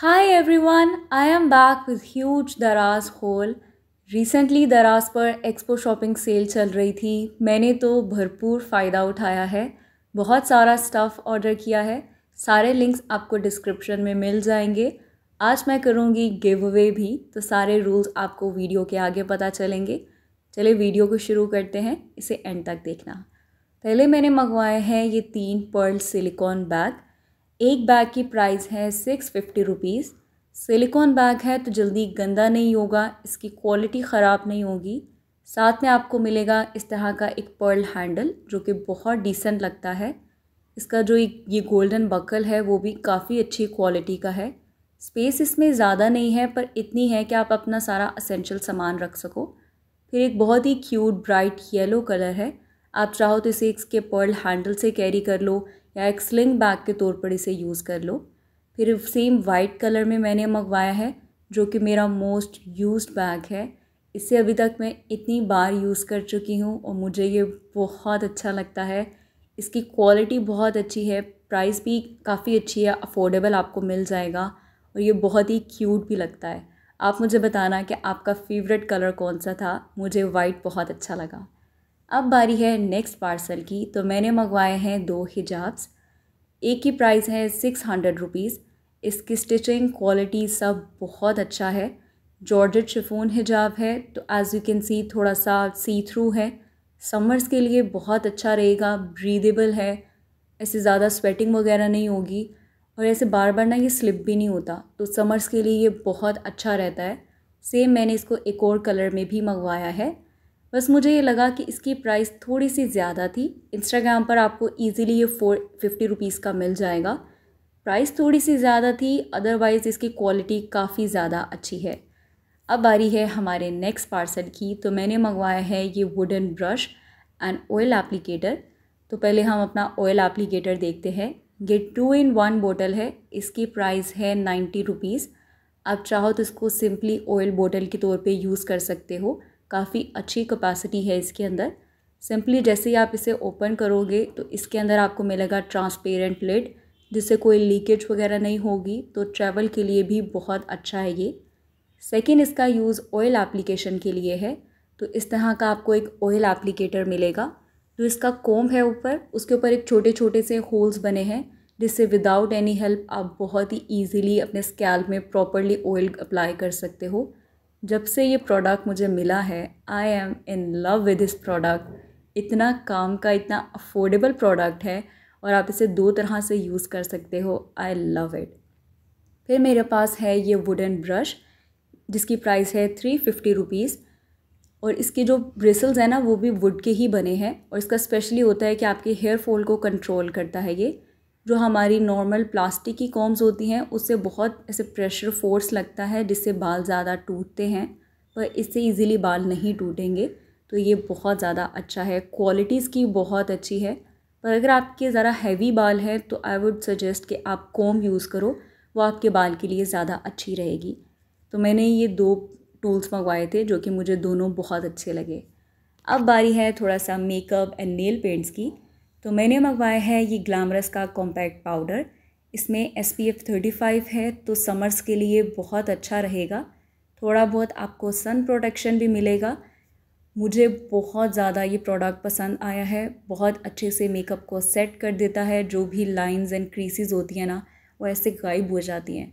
Hi everyone, I am back with huge Daraz haul. Recently Daraz पर expo shopping cell चल रही थी मैंने तो भरपूर फ़ायदा उठाया है बहुत सारा स्टफ़ ऑर्डर किया है सारे लिंक्स आपको डिस्क्रिप्शन में मिल जाएंगे आज मैं करूँगी गिव अवे भी तो सारे रूल्स आपको वीडियो के आगे पता चलेंगे चले वीडियो को शुरू करते हैं इसे एंड तक देखना पहले मैंने मंगवाए हैं ये तीन पर्ल सिलिकॉन बैग एक बैग की प्राइस है six fifty rupees silicone bag है तो जल्दी गंदा नहीं होगा इसकी क्वालिटी ख़राब नहीं होगी साथ में आपको मिलेगा इस तरह का एक पर्ल हैंडल जो कि बहुत डिसेंट लगता है इसका जो ये गोल्डन बकल है वो भी काफ़ी अच्छी क्वालिटी का है स्पेस इसमें ज़्यादा नहीं है पर इतनी है कि आप अपना सारा असेंशियल सामान रख सको फिर एक बहुत ही क्यूट ब्राइट येलो कलर है आप चाहो तो इसे इसके पर्ल हैंडल से कैरी कर लो या एक स्लिंग बैग के तौर पर इसे यूज़ कर लो फिर सेम वाइट कलर में मैंने मंगवाया है जो कि मेरा मोस्ट यूज़ बैग है इसे अभी तक मैं इतनी बार यूज़ कर चुकी हूँ और मुझे ये बहुत अच्छा लगता है इसकी क्वालिटी बहुत अच्छी है प्राइस भी काफ़ी अच्छी है अफोर्डेबल आपको मिल जाएगा और ये बहुत ही क्यूट भी लगता है आप मुझे बताना कि आपका फेवरेट कलर कौन सा था मुझे वाइट बहुत अच्छा लगा अब बारी है नेक्स्ट पार्सल की तो मैंने मंगवाए हैं दो हिजाब्स एक की प्राइस है सिक्स हंड्रेड रुपीज़ इसकी स्टिचिंग क्वालिटी सब बहुत अच्छा है जॉर्जेट शिफोन हिजाब है तो एज़ यू कैन सी थोड़ा सा सी थ्रू है समर्स के लिए बहुत अच्छा रहेगा ब्रीदेबल है ऐसे ज़्यादा स्वेटिंग वगैरह नहीं होगी और ऐसे बार बार ना ये स्लिप भी नहीं होता तो समर्स के लिए ये बहुत अच्छा रहता है सेम मैंने इसको एक और कलर में भी मंगवाया है बस मुझे ये लगा कि इसकी प्राइस थोड़ी सी ज़्यादा थी इंस्टाग्राम पर आपको इजीली ये फोर फिफ्टी रुपीज़ का मिल जाएगा प्राइस थोड़ी सी ज़्यादा थी अदरवाइज़ इसकी क्वालिटी काफ़ी ज़्यादा अच्छी है अब बारी है हमारे नेक्स्ट पार्सल की तो मैंने मंगवाया है ये wooden brush and oil applicator तो पहले हम अपना ऑयल एप्लीकेटर देखते हैं ये टू इन वन बोटल है इसकी प्राइस है नाइन्टी रुपीज़ आप चाहो तो इसको सिंपली ऑयल बोटल के तौर पे यूज़ कर सकते हो काफ़ी अच्छी कैपेसिटी है इसके अंदर सिंपली जैसे ही आप इसे ओपन करोगे तो इसके अंदर आपको मिलेगा ट्रांसपेरेंट लिड जिससे कोई लीकेज वगैरह नहीं होगी तो ट्रैवल के लिए भी बहुत अच्छा है ये सेकेंड इसका यूज़ ऑयल एप्लीकेशन के लिए है तो इस तरह का आपको एक ऑयल एप्लीकेटर मिलेगा जो इसका कोम है ऊपर उसके ऊपर एक छोटे छोटे से होल्स बने हैं जिससे विदाउट एनी हेल्प आप बहुत ही ईजीली अपने स्कैल्प में प्रॉपरली ऑयल अप्लाई कर सकते हो जब से ये प्रोडक्ट मुझे मिला है I am in love with this product इतना काम का इतना अफोर्डेबल प्रोडक्ट है और आप इसे दो तरह से यूज़ कर सकते हो आई लव इट फिर मेरे पास है ये वुडन ब्रश जिसकी प्राइस है थ्री फिफ्टी रुपीज़ और इसके जो ब्रिसल्स हैं ना वो भी वुड के ही बने हैं और इसका स्पेशली होता है कि आपके हेयर फॉल को कंट्रोल करता है ये जो हमारी नॉर्मल प्लास्टिक की कॉम्स होती हैं उससे बहुत ऐसे प्रेशर फोर्स लगता है जिससे बाल ज़्यादा टूटते हैं पर इससे इजीली बाल नहीं टूटेंगे तो ये बहुत ज़्यादा अच्छा है क्वालिटी इसकी बहुत अच्छी है पर अगर आपके ज़रा हैवी बाल हैं तो आई वुड सजेस्ट कि आप कॉम यूज़ करो वो आपके बाल के लिए ज़्यादा अच्छी रहेगी तो मैंने ये दो टूल्स मंगवाए थे जो कि मुझे दोनों बहुत अच्छे लगे अब बारी है थोड़ा सा मेकअप एंड नेल पेंट्स की तो मैंने मंगवाया है ये ग्लैमरस का कॉम्पैक्ट पाउडर इसमें S P F thirty five है तो समर्स के लिए बहुत अच्छा रहेगा थोड़ा बहुत आपको सन प्रोटेक्शन भी मिलेगा मुझे बहुत ज़्यादा ये प्रोडक्ट पसंद आया है बहुत अच्छे से मेकअप को सेट कर देता है जो भी लाइंस एंड क्रीसीज होती हैं ना वो ऐसे गायब हो जाती हैं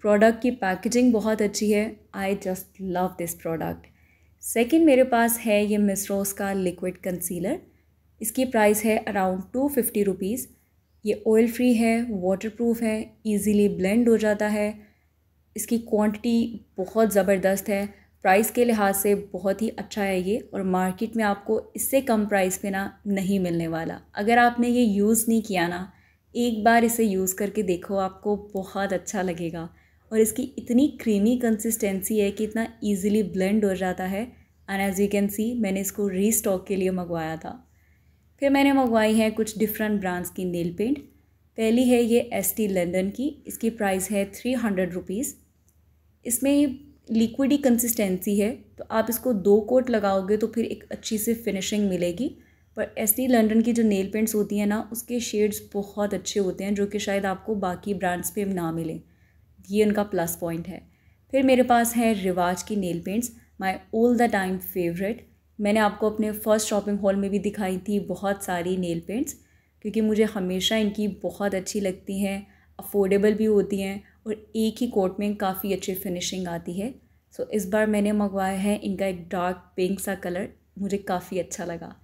प्रोडक्ट की पैकेजिंग बहुत अच्छी है I just love this product second मेरे पास है ये मिसरोस का लिक्विड कंसीलर इसकी प्राइस है अराउंड टू फिफ्टी रुपीज़ ये ऑयल फ्री है वाटर प्रूफ है ईज़िली ब्लेंड हो जाता है इसकी क्वांटिटी बहुत ज़बरदस्त है प्राइस के लिहाज से बहुत ही अच्छा है ये और मार्केट में आपको इससे कम प्राइस पे ना नहीं मिलने वाला अगर आपने ये यूज़ नहीं किया ना एक बार इसे यूज़ करके देखो आपको बहुत अच्छा लगेगा और इसकी इतनी क्रीमी कंसिस्टेंसी है कि इतना ईजिली ब्लेंड हो जाता है and as you can see मैंने इसको रीस्टॉक के लिए मंगवाया था फिर मैंने मंगवाई है कुछ डिफरेंट ब्रांड्स की नेल पेंट पहली है ये एस टी लंदन की इसकी प्राइस है थ्री हंड्रेड रुपीज़ इसमें लिक्विडी कंसिस्टेंसी है तो आप इसको दो कोट लगाओगे तो फिर एक अच्छी सी फिनिशिंग मिलेगी पर एस टी लंडन की जो नेल पेंट्स होती हैं ना उसके शेड्स बहुत अच्छे होते हैं जो कि शायद आपको बाकी ब्रांड्स पे ना मिलें ये उनका प्लस पॉइंट है फिर मेरे पास है रिवाज की nail paints my all the time favourite मैंने आपको अपने फ़र्स्ट शॉपिंग हॉल में भी दिखाई थी बहुत सारी नेल पेंट्स क्योंकि मुझे हमेशा इनकी बहुत अच्छी लगती हैं अफोर्डेबल भी होती हैं और एक ही कोट में काफ़ी अच्छी फिनिशिंग आती है सो so, इस बार मैंने मंगवाया है इनका एक डार्क पिंक सा कलर मुझे काफ़ी अच्छा लगा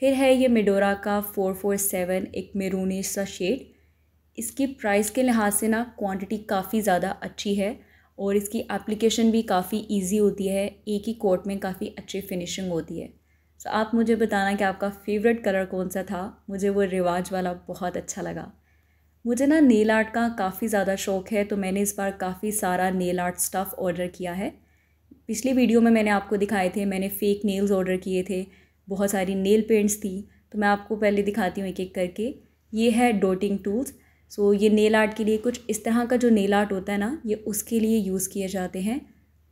फिर है ये मिडोरा का फ़ोर फोर सेवन एक मेरूनी सा शेड इसकी प्राइस के लिहाज से ना क्वांटिटी काफ़ी ज़्यादा अच्छी है और इसकी एप्लीकेशन भी काफ़ी इजी होती है एक ही कोट में काफ़ी अच्छी फिनिशिंग होती है सो so, आप मुझे बताना कि आपका फेवरेट कलर कौन सा था मुझे वो रिवाज वाला बहुत अच्छा लगा मुझे ना नेल आर्ट का काफ़ी ज़्यादा शौक है तो मैंने इस बार काफ़ी सारा नेल आर्ट स्टफ़ ऑर्डर किया है पिछली वीडियो में मैंने आपको दिखाए थे मैंने फ़ेक नेल्स ऑर्डर किए थे बहुत सारी नेल पेंट्स थी तो मैं आपको पहले दिखाती हूँ एक एक करके ये है डोटिंग टूल्स सो ये नेल आर्ट के लिए कुछ इस तरह का जो नेल आर्ट होता है ना ये उसके लिए यूज़ किए जाते हैं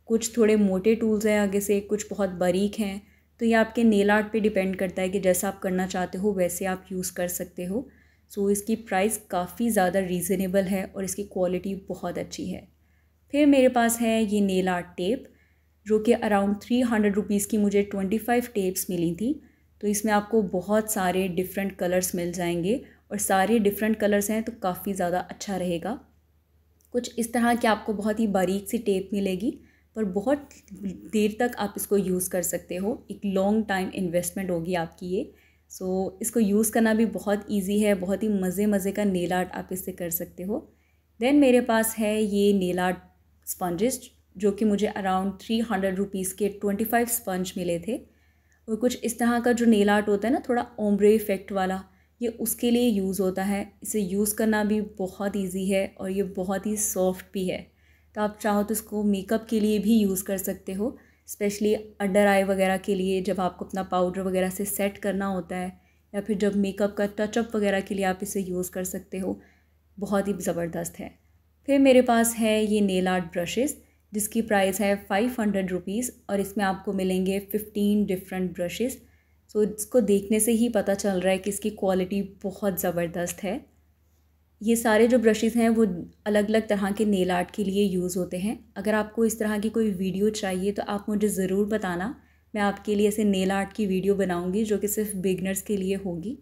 कुछ थोड़े मोटे टूल्स हैं आगे से कुछ बहुत बारीक हैं तो ये आपके नेल आर्ट पे डिपेंड करता है कि जैसा आप करना चाहते हो वैसे आप यूज़ कर सकते हो सो इसकी प्राइस काफ़ी ज़्यादा रीज़नेबल है और इसकी क्वालिटी बहुत अच्छी है फिर मेरे पास है ये नेल आर्ट टेप जो कि अराउंड थ्री हंड्रेड रुपीज़ की मुझे ट्वेंटी फाइव टेप्स मिली थी तो इसमें आपको बहुत सारे डिफरेंट कलर्स मिल जाएंगे और सारे डिफरेंट कलर्स हैं तो काफ़ी ज़्यादा अच्छा रहेगा कुछ इस तरह की आपको बहुत ही बारीक सी टेप मिलेगी पर बहुत देर तक आप इसको यूज़ कर सकते हो एक लॉन्ग टाइम इन्वेस्टमेंट होगी आपकी ये सो so, इसको यूज़ करना भी बहुत इजी है बहुत ही मज़े मज़े का नेल आर्ट आप इससे कर सकते हो देन मेरे पास है ये नेल आर्ट स्पंजेस जो कि मुझे अराउंड थ्री हंड्रेड रुपीज़ के ट्वेंटी फाइव स्पंज मिले थे और कुछ इस तरह का जो नेल आर्ट होता है ना थोड़ा ओम्ब्रे इफेक्ट वाला ये उसके लिए यूज़ होता है इसे यूज़ करना भी बहुत ईजी है और ये बहुत ही सॉफ्ट भी है तो आप चाहो तो इसको मेकअप के लिए भी यूज़ कर सकते हो स्पेशली अंडर आई वगैरह के लिए जब आपको अपना पाउडर वगैरह से सेट करना होता है या फिर जब मेकअप का टचअप वगैरह के लिए आप इसे यूज़ कर सकते हो बहुत ही ज़बरदस्त है फिर मेरे पास है ये नेल आर्ट ब्रशेज़ जिसकी प्राइस है फ़ाइव हंड्रेड रुपीज़ और इसमें आपको मिलेंगे fifteen different brushes so so, इसको देखने से ही पता चल रहा है कि इसकी क्वालिटी बहुत ज़बरदस्त है ये सारे जो ब्रशेज़ हैं वो अलग अलग तरह के नेल आर्ट के लिए यूज़ होते हैं अगर आपको इस तरह की कोई वीडियो चाहिए तो आप मुझे ज़रूर बताना मैं आपके लिए ऐसे नेल आर्ट की वीडियो बनाऊँगी जो कि सिर्फ बिगनर्स के लिए होगी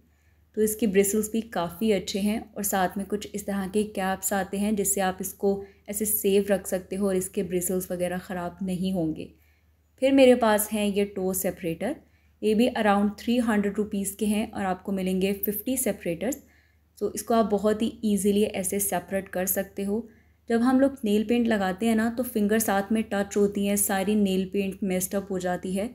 तो इसके ब्रिसल्स भी काफ़ी अच्छे हैं और साथ में कुछ इस तरह के कैप्स आते हैं जिससे आप इसको ऐसे सेफ रख सकते हो और इसके ब्रिसल्स वगैरह ख़राब नहीं होंगे फिर मेरे पास हैं ये टो सेपरेटर ये भी अराउंड थ्री हंड्रेड रुपीज़ के हैं और आपको मिलेंगे फिफ्टी सेपरेटर्स सो इसको आप बहुत ही ईजिली ऐसे सेपरेट कर सकते हो जब हम लोग नेल पेंट लगाते हैं ना तो फिंगर साथ में टच होती हैं सारी नेल पेंट मेस्टअप हो जाती है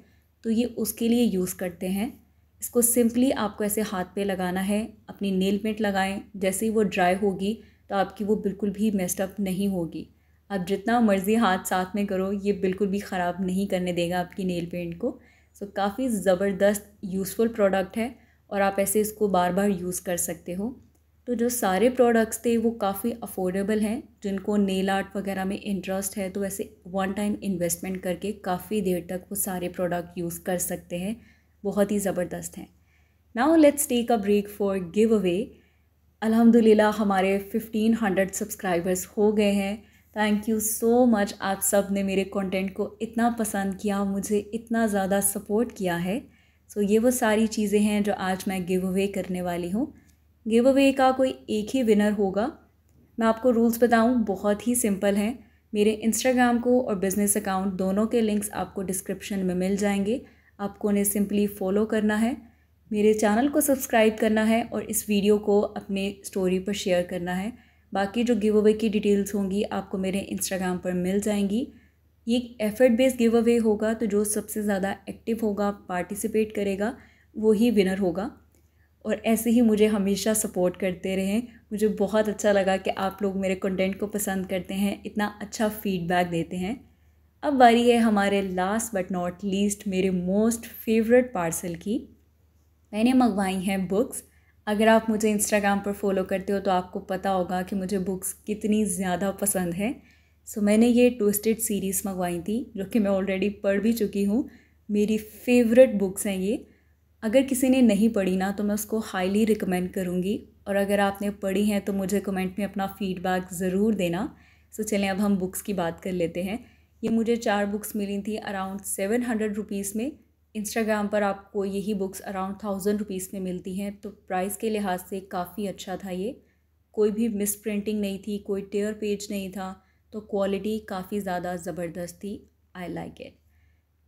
तो ये उसके लिए यूज़ करते हैं इसको सिंपली आपको ऐसे हाथ पे लगाना है अपनी नेल पेंट लगाएं जैसे ही वो ड्राई होगी तो आपकी वो बिल्कुल भी मेस्टअप नहीं होगी आप जितना मर्ज़ी हाथ साथ में करो ये बिल्कुल भी ख़राब नहीं करने देगा आपकी नेल पेंट को सो so, काफ़ी ज़बरदस्त यूज़फुल प्रोडक्ट है और आप ऐसे इसको बार बार यूज़ कर सकते हो तो जो सारे प्रोडक्ट्स थे वो काफ़ी अफोर्डेबल हैं जिनको नेल आर्ट वगैरह में इंटरेस्ट है तो ऐसे वन टाइम इन्वेस्टमेंट करके काफ़ी देर तक वो सारे प्रोडक्ट यूज़ कर सकते हैं बहुत ही ज़बरदस्त हैं now let's take a break for giveaway अलहमदिल्ला हमारे हंड्रेड सब्सक्राइबर्स हो गए हैं थैंक यू सो मच आप सब ने मेरे कंटेंट को इतना पसंद किया मुझे इतना ज़्यादा सपोर्ट किया है सो so, ये वो सारी चीज़ें हैं जो आज मैं गिव अवे करने वाली हूँ गिव अवे का कोई एक ही विनर होगा मैं आपको रूल्स बताऊँ बहुत ही सिंपल हैं मेरे इंस्टाग्राम को और बिज़नेस अकाउंट दोनों के लिंक्स आपको डिस्क्रिप्शन में मिल जाएंगे आपको उन्हें सिंपली फॉलो करना है मेरे चैनल को सब्सक्राइब करना है और इस वीडियो को अपने स्टोरी पर शेयर करना है बाकी जो गिव अवे की डिटेल्स होंगी आपको मेरे इंस्टाग्राम पर मिल जाएंगी ये एफर्ट बेस्ड गिव अवे होगा तो जो सबसे ज़्यादा एक्टिव होगा पार्टिसिपेट करेगा वो ही विनर होगा और ऐसे ही मुझे हमेशा सपोर्ट करते रहें मुझे बहुत अच्छा लगा कि आप लोग मेरे कंटेंट को पसंद करते हैं इतना अच्छा फीडबैक देते हैं अब बारी है हमारे लास्ट बट नॉट लीस्ट मेरे मोस्ट फेवरेट पार्सल की मैंने मंगवाई हैं बुक्स अगर आप मुझे इंस्टाग्राम पर फॉलो करते हो तो आपको पता होगा कि मुझे बुक्स कितनी ज़्यादा पसंद है सो so, मैंने ये ट्विस्टेड सीरीज़ मंगवाई थी जो कि मैं ऑलरेडी पढ़ भी चुकी हूँ मेरी फेवरेट बुक्स हैं ये अगर किसी ने नहीं पढ़ी ना तो मैं उसको हाईली रिकमेंड करूँगी और अगर आपने पढ़ी हैं तो मुझे कमेंट में अपना फ़ीडबैक ज़रूर देना सो so, चलें अब हम बुक्स की बात कर लेते हैं ये मुझे चार बुक्स मिली थी अराउंड सेवन हंड्रेड रुपीज़ में इंस्टाग्राम पर आपको यही बुक्स अराउंड थाउजेंड रुपीज़ में मिलती हैं तो प्राइस के लिहाज से काफ़ी अच्छा था ये कोई भी मिस प्रिंटिंग नहीं थी कोई टेयर पेज नहीं था तो क्वालिटी काफ़ी ज़्यादा ज़बरदस्त थी I like it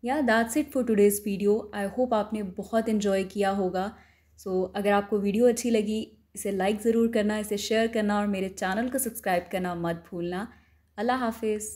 yeah that's it for today's video I hope आपने बहुत इन्जॉय किया होगा सो so, अगर आपको वीडियो अच्छी लगी इसे लाइक ज़रूर करना इसे शेयर करना और मेरे चैनल को सब्सक्राइब करना मत भूलना अल्लाह हाफिज़